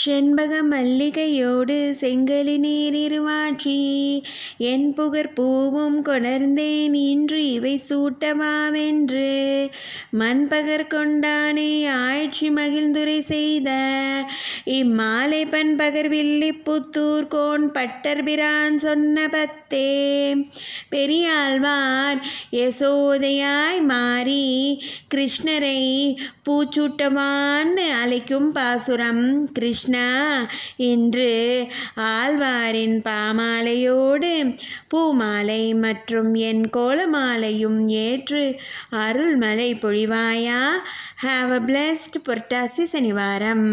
செண்பக மல்லிகையோடு செங்கலி நீரிருவாற்றி என் புகர் பூவும் கொணர்ந்தேன் இன்று இவை சூட்டமாவென்று மண்பகர் கொண்டானே ஆட்சி மகிழ்ந்துரை செய்த இம்மாலை பண்பகர் வில்லி புத்தூர் கோன் பிரான் சொன்ன பத்தே பெரியாழ்வார் யசோதையாய் மாறி கிருஷ்ணரை பூச்சூட்டமான்னு அழைக்கும் பாசுரம் கிருஷ்ண கிருஷ்ணா இன்று ஆழ்வாரின் பாமாலையோடு பூமாலை மற்றும் என் கோலமாலையும் ஏற்று அருள்மலை பொழிவாயா ஹாவ் அ பிளஸ்ட் புரட்டாசி சனிவாரம்